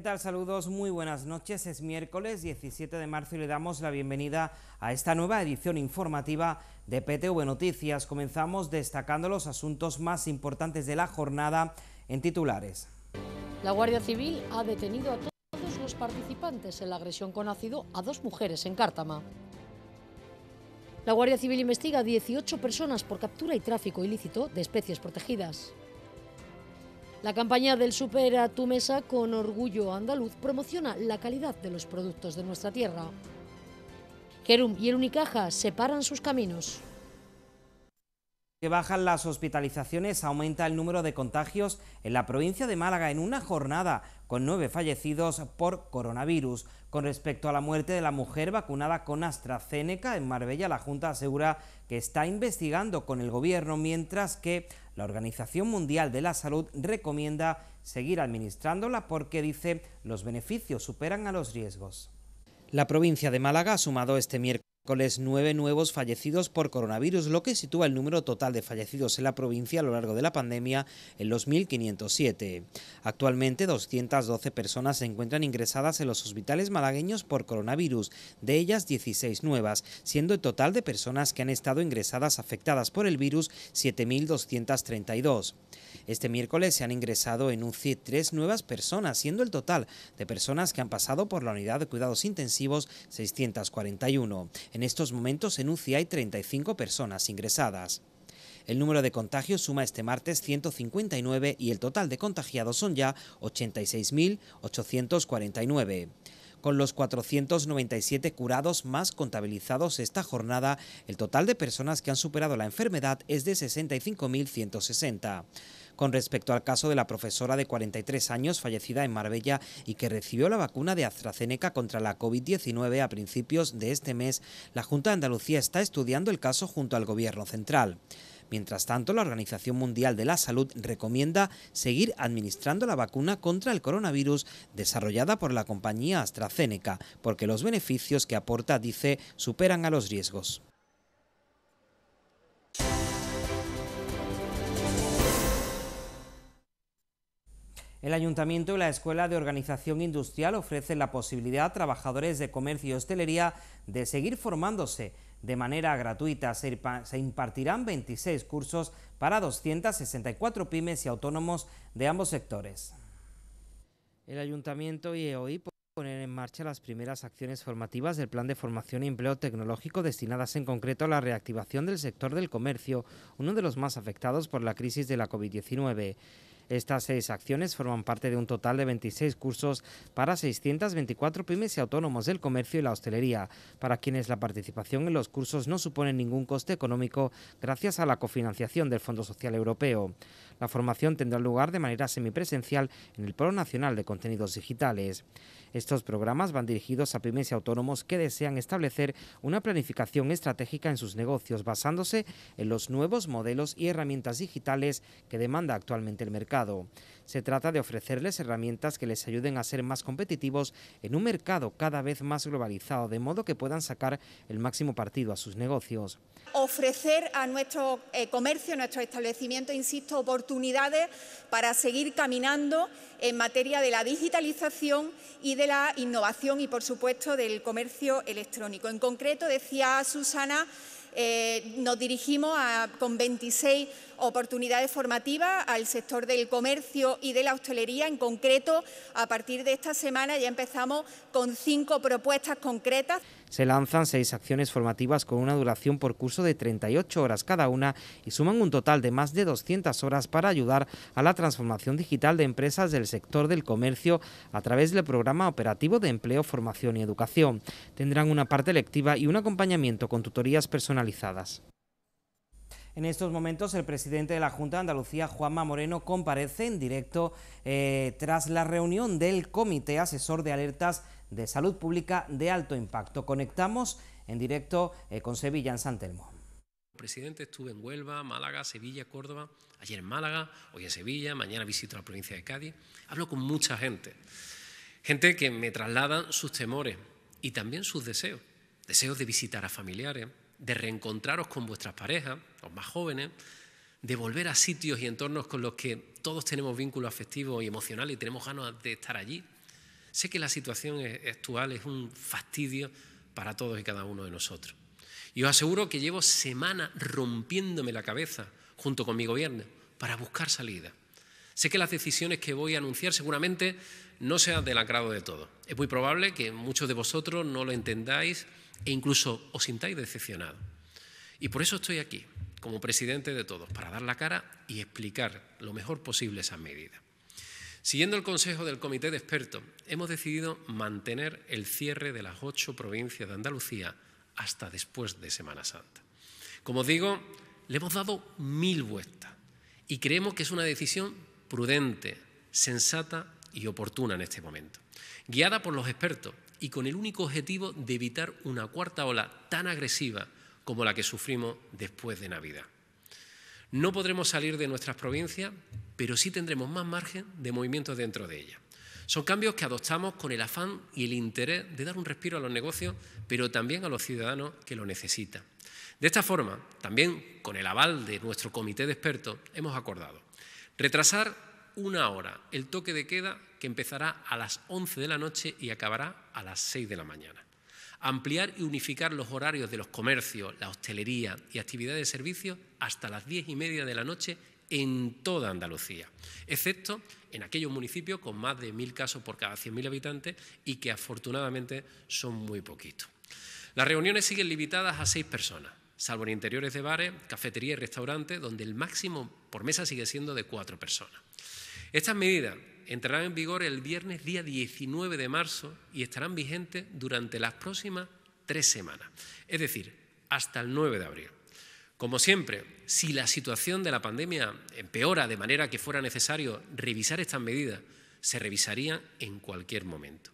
¿Qué tal? Saludos, muy buenas noches. Es miércoles 17 de marzo y le damos la bienvenida a esta nueva edición informativa de PTV Noticias. Comenzamos destacando los asuntos más importantes de la jornada en titulares. La Guardia Civil ha detenido a todos los participantes en la agresión con ácido a dos mujeres en Cártama. La Guardia Civil investiga a 18 personas por captura y tráfico ilícito de especies protegidas. La campaña del Supera tu mesa con orgullo andaluz promociona la calidad de los productos de nuestra tierra. Kerum y el Unicaja separan sus caminos que bajan las hospitalizaciones, aumenta el número de contagios en la provincia de Málaga en una jornada, con nueve fallecidos por coronavirus. Con respecto a la muerte de la mujer vacunada con AstraZeneca en Marbella, la Junta asegura que está investigando con el Gobierno, mientras que la Organización Mundial de la Salud recomienda seguir administrándola porque dice los beneficios superan a los riesgos. La provincia de Málaga ha sumado este miércoles nueve nuevos fallecidos por coronavirus, lo que sitúa el número total de fallecidos en la provincia a lo largo de la pandemia en los 1.507. Actualmente, 212 personas se encuentran ingresadas en los hospitales malagueños por coronavirus, de ellas 16 nuevas, siendo el total de personas que han estado ingresadas afectadas por el virus 7.232. Este miércoles se han ingresado en UCI tres nuevas personas, siendo el total de personas que han pasado por la unidad de cuidados intensivos 641. En estos momentos en UCI hay 35 personas ingresadas. El número de contagios suma este martes 159 y el total de contagiados son ya 86.849 con los 497 curados más contabilizados esta jornada, el total de personas que han superado la enfermedad es de 65.160 con respecto al caso de la profesora de 43 años fallecida en Marbella y que recibió la vacuna de AstraZeneca contra la COVID-19 a principios de este mes, la Junta de Andalucía está estudiando el caso junto al Gobierno central. Mientras tanto, la Organización Mundial de la Salud recomienda seguir administrando la vacuna contra el coronavirus desarrollada por la compañía AstraZeneca, porque los beneficios que aporta, dice, superan a los riesgos. El ayuntamiento y la Escuela de Organización Industrial ofrecen la posibilidad a trabajadores de comercio y hostelería de seguir formándose de manera gratuita. Se impartirán 26 cursos para 264 pymes y autónomos de ambos sectores. El ayuntamiento y EOI poner en marcha las primeras acciones formativas del Plan de Formación y Empleo Tecnológico destinadas en concreto a la reactivación del sector del comercio, uno de los más afectados por la crisis de la COVID-19. Estas seis acciones forman parte de un total de 26 cursos para 624 pymes y autónomos del comercio y la hostelería, para quienes la participación en los cursos no supone ningún coste económico gracias a la cofinanciación del Fondo Social Europeo. La formación tendrá lugar de manera semipresencial en el Polo Nacional de Contenidos Digitales. Estos programas van dirigidos a pymes y autónomos que desean establecer una planificación estratégica en sus negocios basándose en los nuevos modelos y herramientas digitales que demanda actualmente el mercado. Se trata de ofrecerles herramientas que les ayuden a ser más competitivos en un mercado cada vez más globalizado, de modo que puedan sacar el máximo partido a sus negocios. Ofrecer a nuestro eh, comercio, comercio, nuestro establecimiento, insisto, oportunidades para seguir caminando en materia de la digitalización y de de la innovación y, por supuesto, del comercio electrónico. En concreto, decía Susana, eh, nos dirigimos a, con 26 oportunidades formativas al sector del comercio y de la hostelería. En concreto, a partir de esta semana ya empezamos con cinco propuestas concretas. Se lanzan seis acciones formativas con una duración por curso de 38 horas cada una y suman un total de más de 200 horas para ayudar a la transformación digital de empresas del sector del comercio a través del programa operativo de empleo, formación y educación. Tendrán una parte lectiva y un acompañamiento con tutorías personalizadas. En estos momentos el presidente de la Junta de Andalucía, Juanma Moreno, comparece en directo eh, tras la reunión del Comité Asesor de Alertas de Salud Pública de Alto Impacto. Conectamos en directo eh, con Sevilla en San Telmo. Presidente, estuve en Huelva, Málaga, Sevilla, Córdoba, ayer en Málaga, hoy en Sevilla, mañana visito la provincia de Cádiz. Hablo con mucha gente, gente que me trasladan sus temores y también sus deseos, deseos de visitar a familiares, de reencontraros con vuestras parejas, los más jóvenes, de volver a sitios y entornos con los que todos tenemos vínculo afectivo y emocional y tenemos ganas de estar allí. Sé que la situación actual es un fastidio para todos y cada uno de nosotros. Y os aseguro que llevo semanas rompiéndome la cabeza junto con mi gobierno para buscar salida. Sé que las decisiones que voy a anunciar seguramente no sean del agrado de todos. Es muy probable que muchos de vosotros no lo entendáis e incluso os sintáis decepcionados. Y por eso estoy aquí, como presidente de todos, para dar la cara y explicar lo mejor posible esas medidas. Siguiendo el consejo del comité de expertos, hemos decidido mantener el cierre de las ocho provincias de Andalucía hasta después de Semana Santa. Como digo, le hemos dado mil vueltas y creemos que es una decisión prudente, sensata y oportuna en este momento, guiada por los expertos y con el único objetivo de evitar una cuarta ola tan agresiva como la que sufrimos después de Navidad. No podremos salir de nuestras provincias, pero sí tendremos más margen de movimiento dentro de ellas. Son cambios que adoptamos con el afán y el interés de dar un respiro a los negocios, pero también a los ciudadanos que lo necesitan. De esta forma, también con el aval de nuestro comité de expertos, hemos acordado retrasar una hora el toque de queda que empezará a las 11 de la noche y acabará a las 6 de la mañana. Ampliar y unificar los horarios de los comercios, la hostelería y actividades de servicio hasta las 10 y media de la noche en toda Andalucía, excepto en aquellos municipios con más de mil casos por cada 100.000 habitantes y que afortunadamente son muy poquitos. Las reuniones siguen limitadas a seis personas, salvo en interiores de bares, cafeterías y restaurantes, donde el máximo por mesa sigue siendo de cuatro personas. Estas medidas entrarán en vigor el viernes día 19 de marzo y estarán vigentes durante las próximas tres semanas, es decir, hasta el 9 de abril. Como siempre, si la situación de la pandemia empeora de manera que fuera necesario revisar estas medidas, se revisaría en cualquier momento.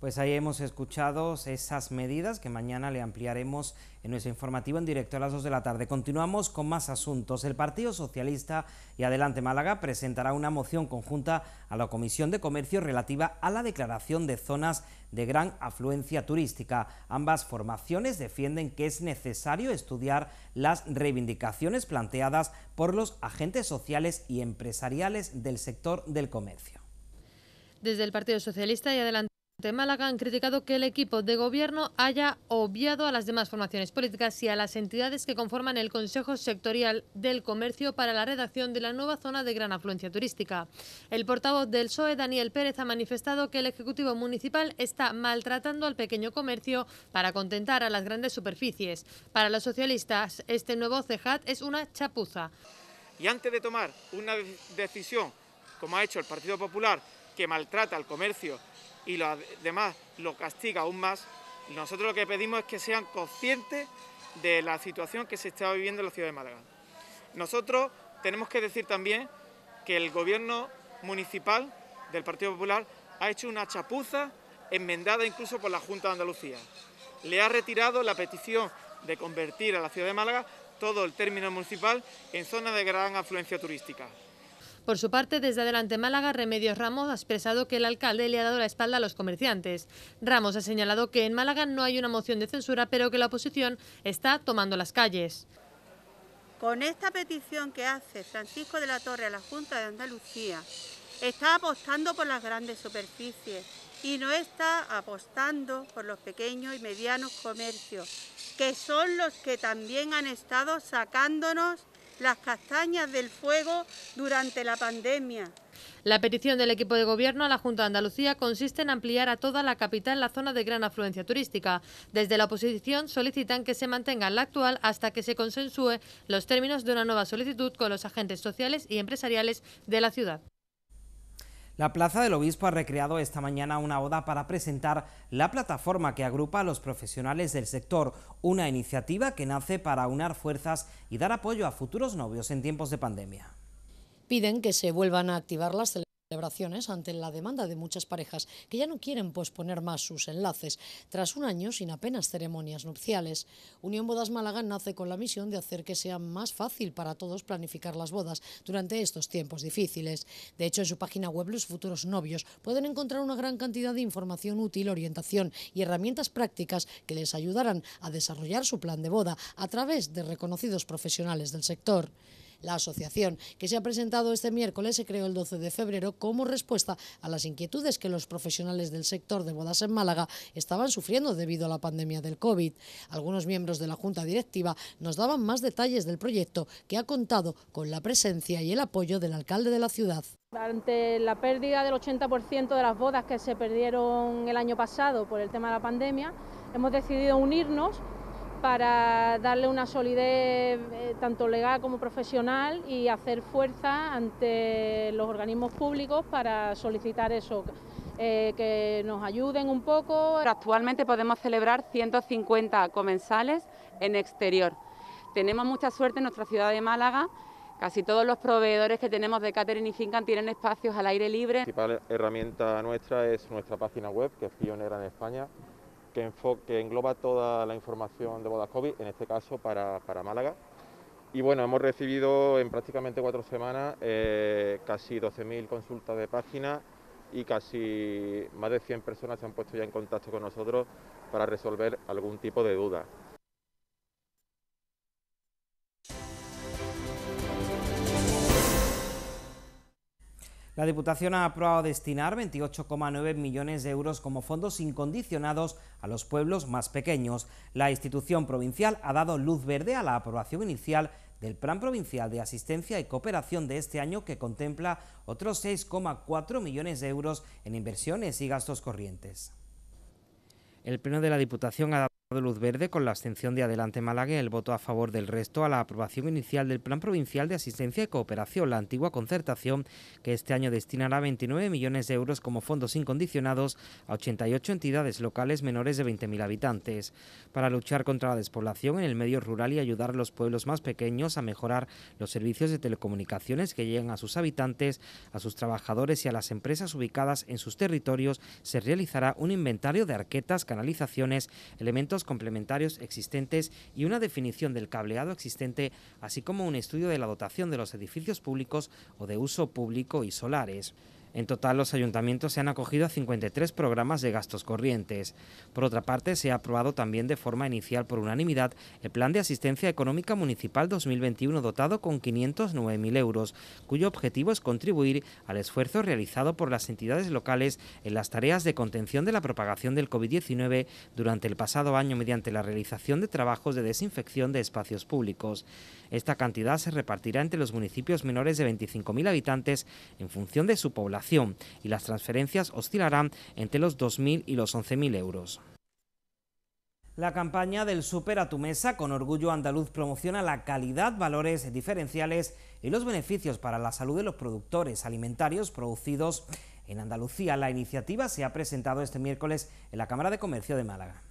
Pues ahí hemos escuchado esas medidas que mañana le ampliaremos en nuestro informativo en directo a las dos de la tarde. Continuamos con más asuntos. El Partido Socialista y Adelante Málaga presentará una moción conjunta a la Comisión de Comercio relativa a la declaración de zonas de gran afluencia turística. Ambas formaciones defienden que es necesario estudiar las reivindicaciones planteadas por los agentes sociales y empresariales del sector del comercio. Desde el Partido Socialista y Adelante de Málaga han criticado que el equipo de gobierno haya obviado a las demás formaciones políticas y a las entidades que conforman el Consejo Sectorial del Comercio para la redacción de la nueva zona de gran afluencia turística. El portavoz del PSOE, Daniel Pérez, ha manifestado que el Ejecutivo Municipal está maltratando al pequeño comercio para contentar a las grandes superficies. Para los socialistas, este nuevo CEJAT es una chapuza. Y antes de tomar una decisión, como ha hecho el Partido Popular, que maltrata al comercio y además lo castiga aún más, nosotros lo que pedimos es que sean conscientes de la situación que se está viviendo en la ciudad de Málaga. Nosotros tenemos que decir también que el gobierno municipal del Partido Popular ha hecho una chapuza enmendada incluso por la Junta de Andalucía. Le ha retirado la petición de convertir a la ciudad de Málaga todo el término municipal en zona de gran afluencia turística. Por su parte, desde Adelante Málaga, Remedios Ramos ha expresado que el alcalde le ha dado la espalda a los comerciantes. Ramos ha señalado que en Málaga no hay una moción de censura, pero que la oposición está tomando las calles. Con esta petición que hace Francisco de la Torre a la Junta de Andalucía, está apostando por las grandes superficies y no está apostando por los pequeños y medianos comercios, que son los que también han estado sacándonos las castañas del fuego durante la pandemia. La petición del equipo de gobierno a la Junta de Andalucía consiste en ampliar a toda la capital la zona de gran afluencia turística. Desde la oposición solicitan que se mantenga la actual hasta que se consensúe los términos de una nueva solicitud con los agentes sociales y empresariales de la ciudad. La Plaza del Obispo ha recreado esta mañana una oda para presentar la plataforma que agrupa a los profesionales del sector, una iniciativa que nace para unar fuerzas y dar apoyo a futuros novios en tiempos de pandemia. Piden que se vuelvan a activar las celebraciones ante la demanda de muchas parejas que ya no quieren posponer más sus enlaces, tras un año sin apenas ceremonias nupciales. Unión Bodas Málaga nace con la misión de hacer que sea más fácil para todos planificar las bodas durante estos tiempos difíciles. De hecho, en su página web los futuros novios pueden encontrar una gran cantidad de información útil, orientación y herramientas prácticas que les ayudarán a desarrollar su plan de boda a través de reconocidos profesionales del sector. La asociación que se ha presentado este miércoles se creó el 12 de febrero como respuesta a las inquietudes que los profesionales del sector de bodas en Málaga estaban sufriendo debido a la pandemia del COVID. Algunos miembros de la Junta Directiva nos daban más detalles del proyecto que ha contado con la presencia y el apoyo del alcalde de la ciudad. Ante la pérdida del 80% de las bodas que se perdieron el año pasado por el tema de la pandemia, hemos decidido unirnos para darle una solidez eh, tanto legal como profesional y hacer fuerza ante los organismos públicos para solicitar eso. Eh, que nos ayuden un poco. Actualmente podemos celebrar 150 comensales en exterior. Tenemos mucha suerte en nuestra ciudad de Málaga. Casi todos los proveedores que tenemos de catering y finca tienen espacios al aire libre. La principal herramienta nuestra es nuestra página web, que es pionera en España, que, engloba toda la información de bodas COVID, en este caso para, Málaga. Y bueno, hemos recibido en prácticamente cuatro semanas eh, casi 12.000 consultas de página y casi más de 100 personas se han puesto ya en contacto con nosotros para resolver algún tipo de duda. La Diputación ha aprobado destinar 28,9 millones de euros como fondos incondicionados a los pueblos más pequeños. La institución provincial ha dado luz verde a la aprobación inicial del Plan Provincial de Asistencia y Cooperación de este año que contempla otros 6,4 millones de euros en inversiones y gastos corrientes. El Pleno de la Diputación ha de luz verde con la abstención de Adelante Málaga el voto a favor del resto a la aprobación inicial del Plan Provincial de Asistencia y Cooperación, la antigua concertación, que este año destinará 29 millones de euros como fondos incondicionados a 88 entidades locales menores de 20.000 habitantes, para luchar contra la despoblación en el medio rural y ayudar a los pueblos más pequeños a mejorar los servicios de telecomunicaciones que llegan a sus habitantes, a sus trabajadores y a las empresas ubicadas en sus territorios, se realizará un inventario de arquetas, canalizaciones, elementos complementarios existentes y una definición del cableado existente, así como un estudio de la dotación de los edificios públicos o de uso público y solares. En total, los ayuntamientos se han acogido a 53 programas de gastos corrientes. Por otra parte, se ha aprobado también de forma inicial por unanimidad el Plan de Asistencia Económica Municipal 2021 dotado con 509.000 euros, cuyo objetivo es contribuir al esfuerzo realizado por las entidades locales en las tareas de contención de la propagación del COVID-19 durante el pasado año mediante la realización de trabajos de desinfección de espacios públicos. Esta cantidad se repartirá entre los municipios menores de 25.000 habitantes en función de su población y las transferencias oscilarán entre los 2.000 y los 11.000 euros. La campaña del Super a tu mesa con orgullo andaluz promociona la calidad, valores diferenciales y los beneficios para la salud de los productores alimentarios producidos en Andalucía. La iniciativa se ha presentado este miércoles en la Cámara de Comercio de Málaga.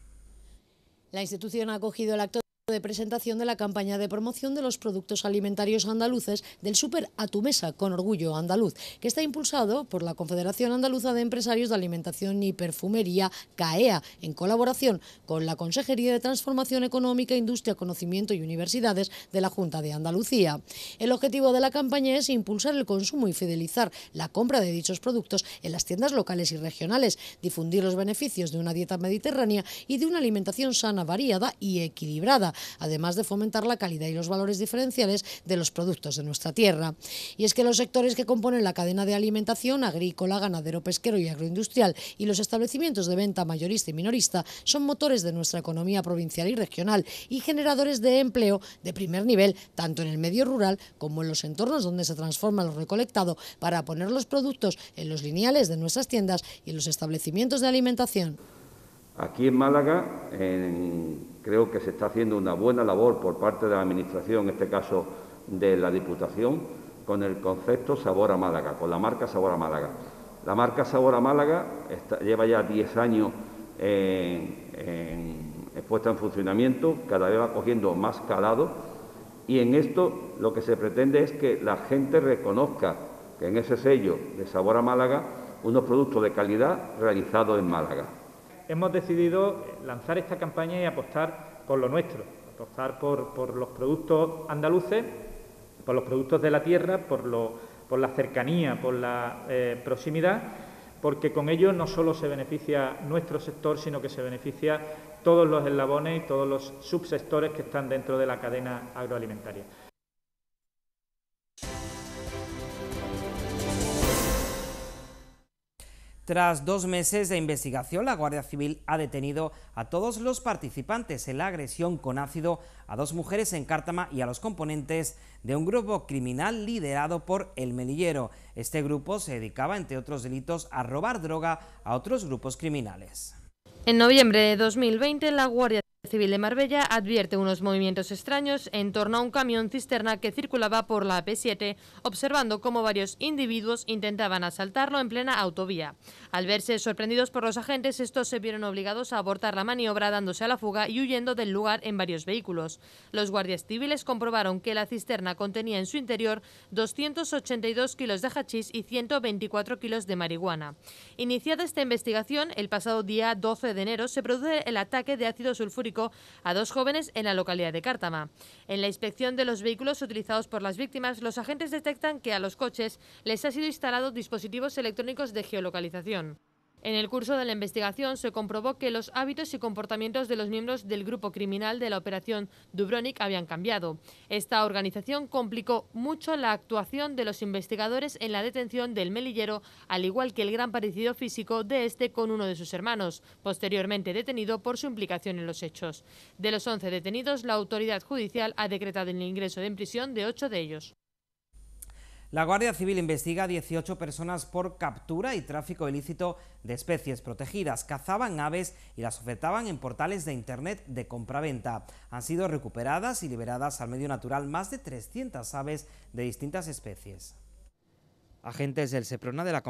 La institución ha acogido el acto de presentación de la campaña de promoción de los productos alimentarios andaluces del Super a tu mesa con orgullo andaluz, que está impulsado por la Confederación Andaluza de Empresarios de Alimentación y Perfumería, CAEA, en colaboración con la Consejería de Transformación Económica, Industria, Conocimiento y Universidades de la Junta de Andalucía. El objetivo de la campaña es impulsar el consumo y fidelizar la compra de dichos productos en las tiendas locales y regionales, difundir los beneficios de una dieta mediterránea y de una alimentación sana, variada y equilibrada además de fomentar la calidad y los valores diferenciales de los productos de nuestra tierra. Y es que los sectores que componen la cadena de alimentación, agrícola, ganadero, pesquero y agroindustrial, y los establecimientos de venta mayorista y minorista, son motores de nuestra economía provincial y regional y generadores de empleo de primer nivel, tanto en el medio rural como en los entornos donde se transforma lo recolectado para poner los productos en los lineales de nuestras tiendas y en los establecimientos de alimentación. Aquí en Málaga creo que se está haciendo una buena labor por parte de la Administración, en este caso de la Diputación, con el concepto Sabor a Málaga, con la marca Sabor a Málaga. La marca Sabor a Málaga lleva ya 10 años expuesta en, en funcionamiento, cada vez va cogiendo más calado y en esto lo que se pretende es que la gente reconozca que en ese sello de Sabor a Málaga unos productos de calidad realizados en Málaga hemos decidido lanzar esta campaña y apostar por lo nuestro, apostar por, los productos andaluces, por los productos de la tierra, por, la cercanía, por la eh, proximidad, porque con ello no solo se beneficia nuestro sector, sino que se beneficia todos los eslabones y todos los subsectores que están dentro de la cadena agroalimentaria. Tras dos meses de investigación, la Guardia Civil ha detenido a todos los participantes en la agresión con ácido a dos mujeres en Cártama y a los componentes de un grupo criminal liderado por El Melillero. Este grupo se dedicaba, entre otros delitos, a robar droga a otros grupos criminales. En noviembre de 2020, la Guardia Civil de Marbella advierte unos movimientos extraños en torno a un camión cisterna que circulaba por la p 7 observando cómo varios individuos intentaban asaltarlo en plena autovía. Al verse sorprendidos por los agentes, estos se vieron obligados a abortar la maniobra dándose a la fuga y huyendo del lugar en varios vehículos. Los guardias civiles comprobaron que la cisterna contenía en su interior 282 kilos de hachís y 124 kilos de marihuana. Iniciada esta investigación, el pasado día 12 de enero se produce el ataque de ácido sulfúrico a dos jóvenes en la localidad de Cártama. En la inspección de los vehículos utilizados por las víctimas, los agentes detectan que a los coches les ha sido instalado dispositivos electrónicos de geolocalización. En el curso de la investigación se comprobó que los hábitos y comportamientos de los miembros del grupo criminal de la operación Dubronic habían cambiado. Esta organización complicó mucho la actuación de los investigadores en la detención del melillero, al igual que el gran parecido físico de este con uno de sus hermanos, posteriormente detenido por su implicación en los hechos. De los 11 detenidos, la autoridad judicial ha decretado el ingreso en prisión de ocho de ellos. La Guardia Civil investiga a 18 personas por captura y tráfico ilícito de especies protegidas. Cazaban aves y las ofertaban en portales de Internet de compraventa. Han sido recuperadas y liberadas al medio natural más de 300 aves de distintas especies. Agentes del Seprona de la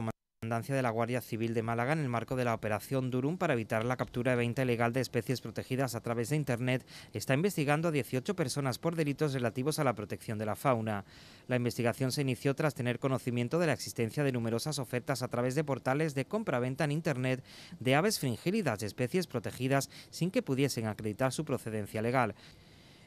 comandancia de la Guardia Civil de Málaga en el marco de la operación Durum para evitar la captura de venta ilegal de especies protegidas a través de Internet está investigando a 18 personas por delitos relativos a la protección de la fauna. La investigación se inició tras tener conocimiento de la existencia de numerosas ofertas a través de portales de compra en Internet de aves fringílidas de especies protegidas sin que pudiesen acreditar su procedencia legal.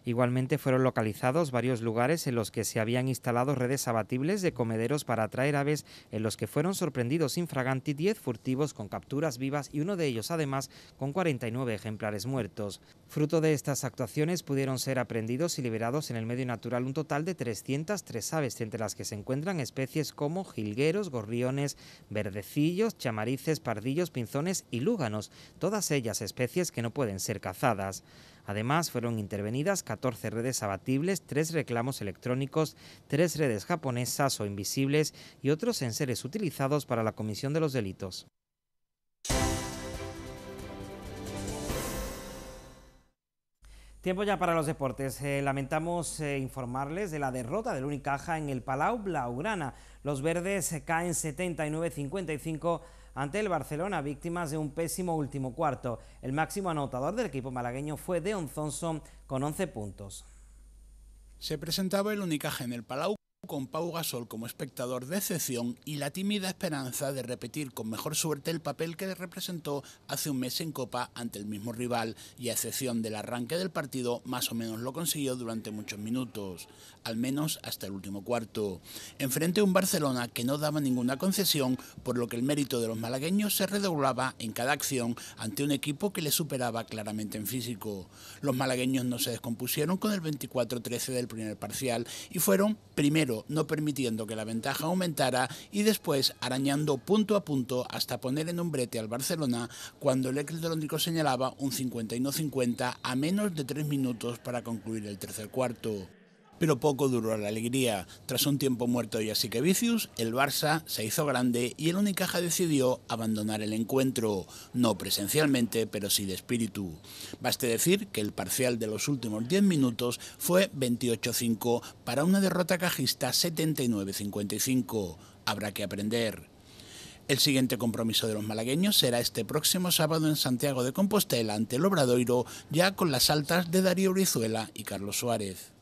Igualmente fueron localizados varios lugares en los que se habían instalado redes abatibles de comederos para atraer aves, en los que fueron sorprendidos infraganti 10 furtivos con capturas vivas y uno de ellos además con 49 ejemplares muertos. Fruto de estas actuaciones pudieron ser aprendidos y liberados en el medio natural un total de 303 aves, entre las que se encuentran especies como jilgueros, gorriones, verdecillos, chamarices, pardillos, pinzones y lúganos, todas ellas especies que no pueden ser cazadas. Además, fueron intervenidas 14 redes abatibles, 3 reclamos electrónicos, 3 redes japonesas o invisibles y otros sensores utilizados para la comisión de los delitos. Tiempo ya para los deportes. Eh, lamentamos eh, informarles de la derrota del Unicaja en el Palau Blaugrana. Los verdes eh, caen 79-55 ante el Barcelona, víctimas de un pésimo último cuarto. El máximo anotador del equipo malagueño fue Deon Thompson con 11 puntos. Se presentaba el unicaje en el Palau con Pau Gasol como espectador de excepción y la tímida esperanza de repetir con mejor suerte el papel que le representó hace un mes en Copa ante el mismo rival y a excepción del arranque del partido más o menos lo consiguió durante muchos minutos, al menos hasta el último cuarto. Enfrente a un Barcelona que no daba ninguna concesión por lo que el mérito de los malagueños se redoblaba en cada acción ante un equipo que le superaba claramente en físico. Los malagueños no se descompusieron con el 24-13 del primer parcial y fueron primero no permitiendo que la ventaja aumentara y después arañando punto a punto hasta poner en un brete al Barcelona cuando el electrónico señalaba un 51-50 a menos de tres minutos para concluir el tercer cuarto. Pero poco duró la alegría. Tras un tiempo muerto y así que vicius el Barça se hizo grande y el Unicaja decidió abandonar el encuentro, no presencialmente, pero sí de espíritu. Baste decir que el parcial de los últimos 10 minutos fue 28-5 para una derrota cajista 79-55. Habrá que aprender. El siguiente compromiso de los malagueños será este próximo sábado en Santiago de Compostela ante el Obradoiro, ya con las altas de Darío Brizuela y Carlos Suárez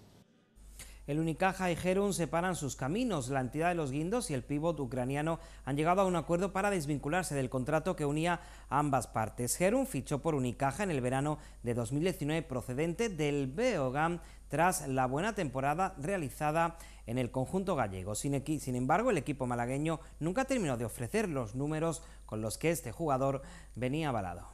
el Unicaja y Gerun separan sus caminos. La entidad de los guindos y el pívot ucraniano han llegado a un acuerdo para desvincularse del contrato que unía ambas partes. Gerun fichó por Unicaja en el verano de 2019 procedente del Beogam tras la buena temporada realizada en el conjunto gallego. sin, embargo, el equipo malagueño nunca terminó de ofrecer los números con los que este jugador venía avalado.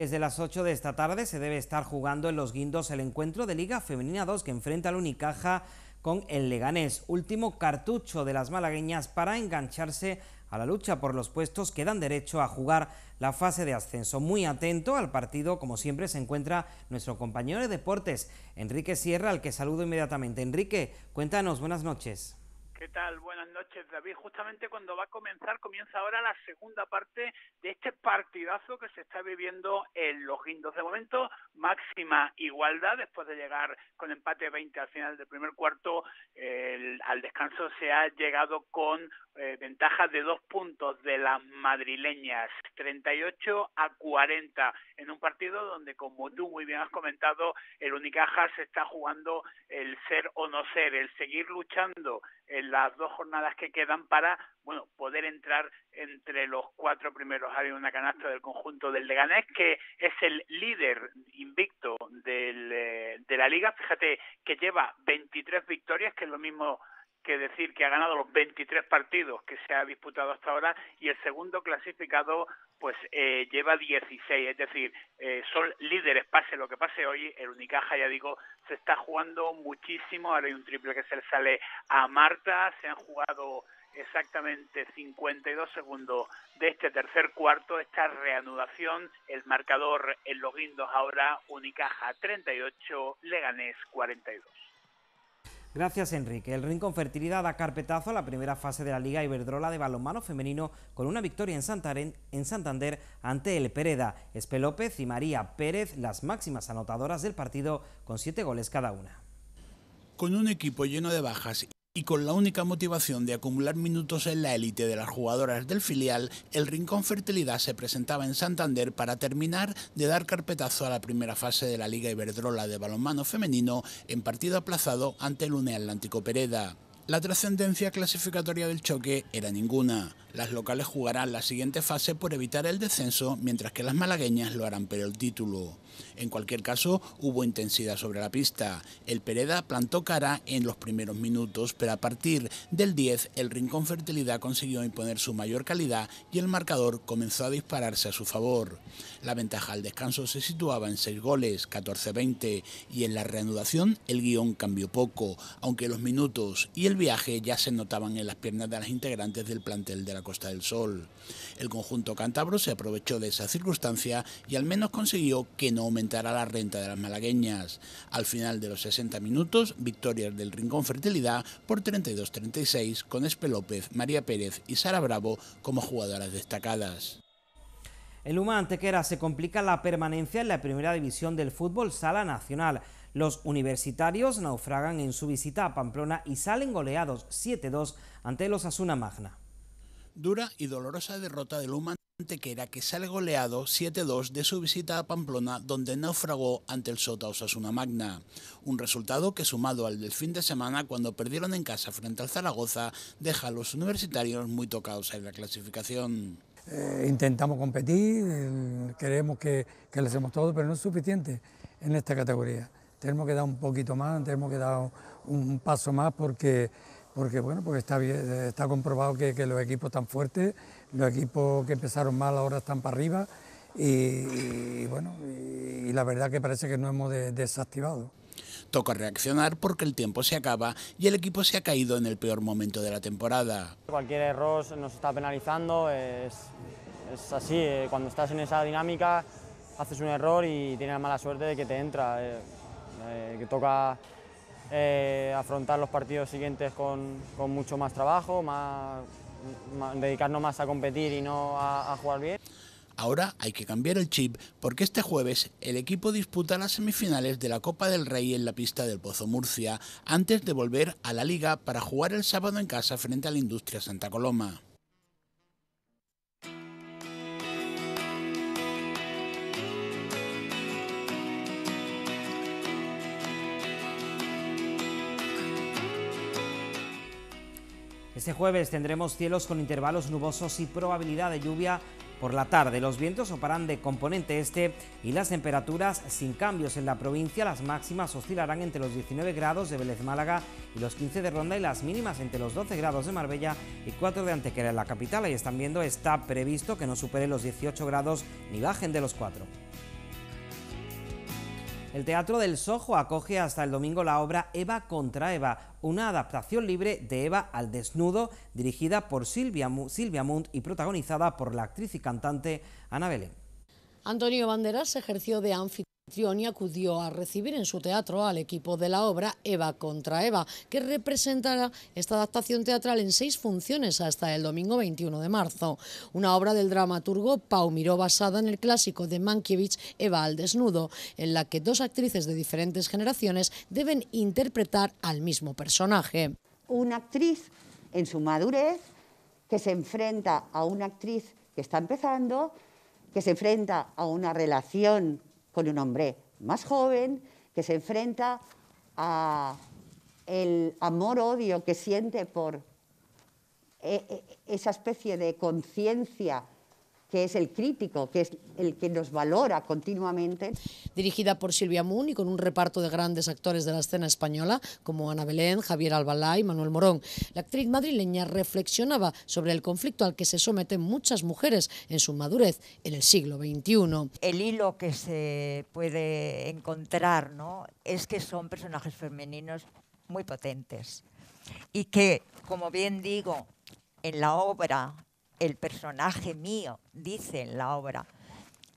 Desde las 8 de esta tarde se debe estar jugando en los Guindos el encuentro de Liga Femenina 2 que enfrenta al Unicaja con el Leganés, último cartucho de las malagueñas para engancharse a la lucha por los puestos que dan derecho a jugar la fase de ascenso. Muy atento al partido, como siempre, se encuentra nuestro compañero de deportes, Enrique Sierra, al que saludo inmediatamente. Enrique, cuéntanos, buenas noches. ¿Qué tal? Buenas noches, David. Justamente cuando va a comenzar, comienza ahora la segunda parte de este partidazo que se está viviendo en los guindos. De momento, máxima igualdad después de llegar con empate 20 al final del primer cuarto. al descanso se ha llegado con eh, ventaja de dos puntos de las madrileñas, 38 a 40, en un partido donde, como tú muy bien has comentado, el Unicaja se está jugando el ser o no ser, el seguir luchando en las dos jornadas que quedan para bueno poder entrar entre los cuatro primeros. Hay una canasta del conjunto del Leganés que es el líder invicto eh, de la liga, fíjate que lleva 23 victorias, que es lo mismo que decir que ha ganado los 23 partidos que se ha disputado hasta ahora y el segundo clasificado pues eh, lleva 16, es decir, eh, son líderes, pase lo que pase hoy, el Unicaja, ya digo, se está jugando muchísimo, ahora hay un triple que se le sale a Marta, se han jugado exactamente 52 segundos de este tercer cuarto, esta reanudación, el marcador en los guindos ahora, Unicaja 38, Leganés 42. Gracias, Enrique. El Rincón Fertilidad da carpetazo a la primera fase de la Liga Iberdrola de balonmano femenino con una victoria en, en Santander ante el Pereda. Espe López y María Pérez, las máximas anotadoras del partido, con siete goles cada una. Con un equipo lleno de bajas y con la única motivación de acumular minutos en la élite de las jugadoras del filial, el Rincón Fertilidad se presentaba en Santander para terminar de dar carpetazo a la primera fase de la Liga Iberdrola de balonmano femenino en partido aplazado ante el UNE Atlántico Pereda. La trascendencia clasificatoria del choque era ninguna. Las locales jugarán la siguiente fase por evitar el descenso, mientras que las malagueñas lo harán por el título. En cualquier caso, hubo intensidad sobre la pista. El Pereda plantó cara en los primeros minutos, pero a partir del 10 el Rincón Fertilidad consiguió imponer su mayor calidad y el marcador comenzó a dispararse a su favor. La ventaja al descanso se situaba en 6 goles, 14-20, y en la reanudación el guión cambió poco, aunque los minutos y el viaje ya se notaban en las piernas de las integrantes del plantel de la Costa del Sol. El conjunto Cantabro se aprovechó de esa circunstancia y al menos consiguió que no aumentará la renta de las malagueñas. Al final de los 60 minutos, victorias del Rincón Fertilidad por 32-36 con Espe López, María Pérez y Sara Bravo como jugadoras destacadas. El Luma Antequera se complica la permanencia en la primera división del fútbol sala nacional. Los universitarios naufragan en su visita a Pamplona y salen goleados 7-2 ante los Asuna Magna. Dura y dolorosa derrota del ...que era que sale goleado 7-2 de su visita a Pamplona donde naufragó ante el Sota Osasuna Magna. Un resultado que sumado al del fin de semana cuando perdieron en casa frente al Zaragoza deja a los universitarios muy tocados en la clasificación. Eh, intentamos competir, ...queremos eh, que, que lo hacemos todo, pero no es suficiente en esta categoría. Tenemos que dar un poquito más, tenemos que dar un paso más porque, porque, bueno, porque está, bien, está comprobado que, que los equipos tan fuertes los equipos que empezaron mal ahora están para arriba y, bueno, y, la verdad que parece que no hemos desactivado. Toca reaccionar porque el tiempo se acaba y el equipo se ha caído en el peor momento de la temporada. Cualquier error nos está penalizando, es, así, eh, cuando estás en esa dinámica haces un error y tienes la mala suerte de que te entra, eh, eh, que toca afrontar los partidos siguientes con mucho más trabajo, más, dedicarnos más a competir y no a, jugar bien. Ahora hay que cambiar el chip porque este jueves el equipo disputa las semifinales de la Copa del Rey en la pista del Pozo Murcia antes de volver a la liga para jugar el sábado en casa frente a la Industria Santa Coloma. Este jueves tendremos cielos con intervalos nubosos y probabilidad de lluvia por la tarde. Los vientos soparán de componente este y las temperaturas sin cambios en la provincia. Las máximas oscilarán entre los 19 grados de Vélez Málaga y los 15 de Ronda y las mínimas entre los 12 grados de Marbella y 4 de Antequera en la capital. Ahí están viendo, está previsto que no supere los 18 grados ni bajen de los 4. El Teatro del Sojo acoge hasta el domingo la obra Eva contra Eva, una adaptación libre de Eva al desnudo, dirigida por Silvia, Munt y protagonizada por la actriz y cantante Ana Belén. Antonio Banderas ejerció de anfitrión y acudió a recibir en su teatro al equipo de la obra Eva contra Eva, que representará esta adaptación teatral en seis funciones hasta el domingo 21 de marzo. Una obra del dramaturgo Pau Miró basada en el clásico de Mankiewicz Eva al desnudo, en la que dos actrices de diferentes generaciones deben interpretar al mismo personaje. Una actriz en su madurez que se enfrenta a una actriz que está empezando, que se enfrenta a una relación un hombre más joven que se enfrenta a el amor-odio que siente por eh, eh, esa especie de conciencia que es el crítico, que es el que nos valora continuamente. Dirigida por Silvia Moon y con un reparto de grandes actores de la escena española como Ana Belén, Javier Albalá y Manuel Morón, la actriz madrileña reflexionaba sobre el conflicto al que se someten muchas mujeres en su madurez en el siglo XXI. El hilo que se puede encontrar ¿no? es que son personajes femeninos muy potentes y que, como bien digo, en la obra el personaje mío, dice en la obra,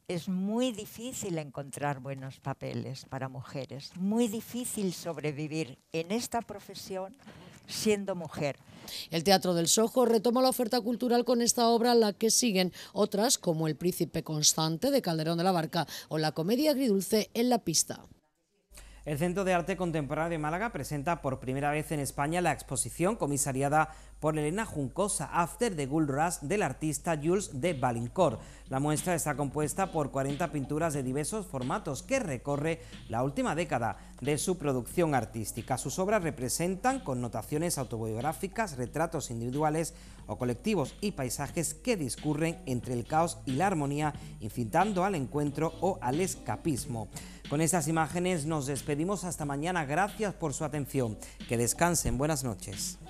es muy difícil encontrar buenos papeles para mujeres, muy difícil sobrevivir en esta profesión siendo mujer. El Teatro del Sojo retoma la oferta cultural con esta obra la que siguen otras como El Príncipe Constante de Calderón de la Barca o la comedia agridulce En la Pista. El Centro de Arte Contemporáneo de Málaga presenta por primera vez en España la exposición comisariada por Elena Juncosa, After the gold Rush del artista Jules de Balincourt. La muestra está compuesta por 40 pinturas de diversos formatos que recorre la última década de su producción artística. Sus obras representan connotaciones autobiográficas, retratos individuales o colectivos y paisajes que discurren entre el caos y la armonía, incitando al encuentro o al escapismo. Con estas imágenes nos despedimos hasta mañana. Gracias por su atención. Que descansen. Buenas noches.